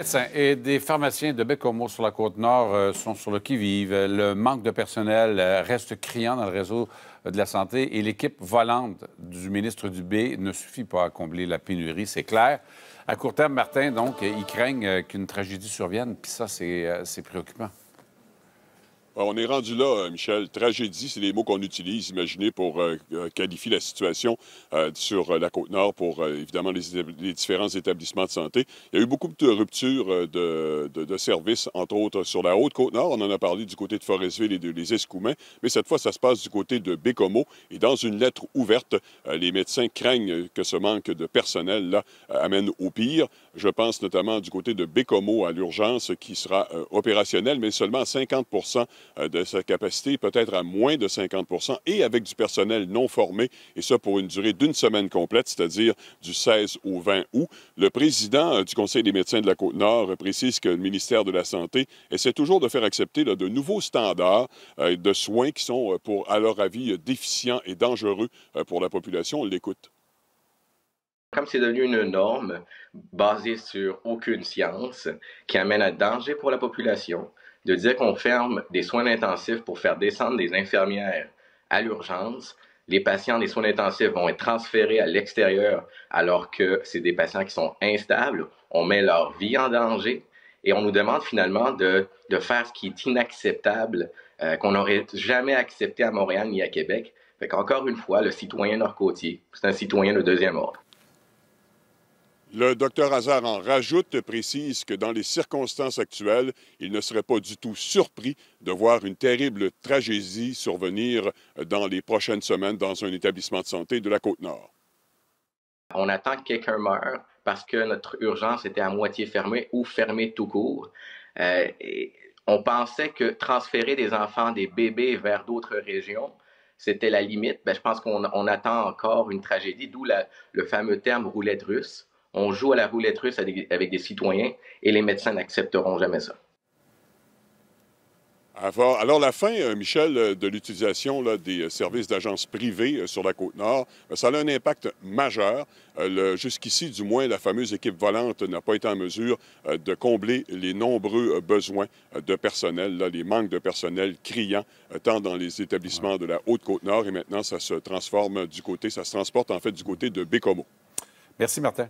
médecins et des pharmaciens de Bécomo sur la côte nord euh, sont sur le qui-vive. Le manque de personnel euh, reste criant dans le réseau euh, de la santé et l'équipe volante du ministre du B ne suffit pas à combler la pénurie, c'est clair. À court terme, Martin, donc, ils craignent qu'une tragédie survienne, puis ça, c'est préoccupant. Euh, on est rendu là, euh, Michel. Tragédie, c'est les mots qu'on utilise, imaginez, pour euh, qualifier la situation sur la Côte-Nord pour, évidemment, les, différents établissements de santé. Il y a eu beaucoup de ruptures de, services, entre autres sur la Haute-Côte-Nord. On en a parlé du côté de Forestville et de, les Escoumins, mais cette fois, ça se passe du côté de Bécomo. Et dans une lettre ouverte, les médecins craignent que ce manque de personnel là, amène au pire. Je pense notamment du côté de Bécomo à l'urgence qui sera opérationnelle, mais seulement 50 euh, de sa capacité, peut-être à moins de 50 et avec du personnel non formé, et ça pour une durée d'une semaine complète, c'est-à-dire du 16 au 20 août. Le président euh, du Conseil des médecins de la Côte-Nord euh, précise que le ministère de la Santé essaie toujours de faire accepter de nouveaux standards de soins qui sont, pour, à leur avis, déficients et dangereux pour la population. On l'écoute comme c'est devenu une norme basée sur aucune science qui amène un danger pour la population, de dire qu'on ferme des soins intensifs pour faire descendre des infirmières à l'urgence, les patients des soins intensifs vont être transférés à l'extérieur alors que c'est des patients qui sont instables, on met leur vie en danger et on nous demande finalement de, de faire ce qui est inacceptable, euh, qu'on n'aurait jamais accepté à Montréal ni à Québec. Fait qu'encore une fois, le citoyen nord-côtier, c'est un citoyen de deuxième ordre. Le docteur Hazard en rajoute, précise que dans les circonstances actuelles, il ne serait pas du tout surpris de voir une terrible tragédie survenir dans les prochaines semaines dans un établissement de santé de la Côte-Nord. On attend que quelqu'un meure parce que notre urgence était à moitié fermée ou fermée tout court. Euh, on pensait que transférer des enfants, des bébés vers d'autres régions, c'était la limite. Ben, je pense qu'on attend encore une tragédie, d'où le fameux terme roulette russe. On joue à la roulette russe avec des citoyens et les médecins n'accepteront jamais ça. Alors, la fin, euh, Michel, euh, de l'utilisation des euh, services d'agences privées sur la côte nord, ça a un impact majeur. Jusqu'ici, du moins, la fameuse équipe volante n'a pas été en mesure de combler les nombreux besoins de personnel, les manques de personnel criants, tant dans les établissements de la haute côte nord, et maintenant, ça se transforme du côté, ça se transporte en fait du côté de Bécomo. Merci, Martin.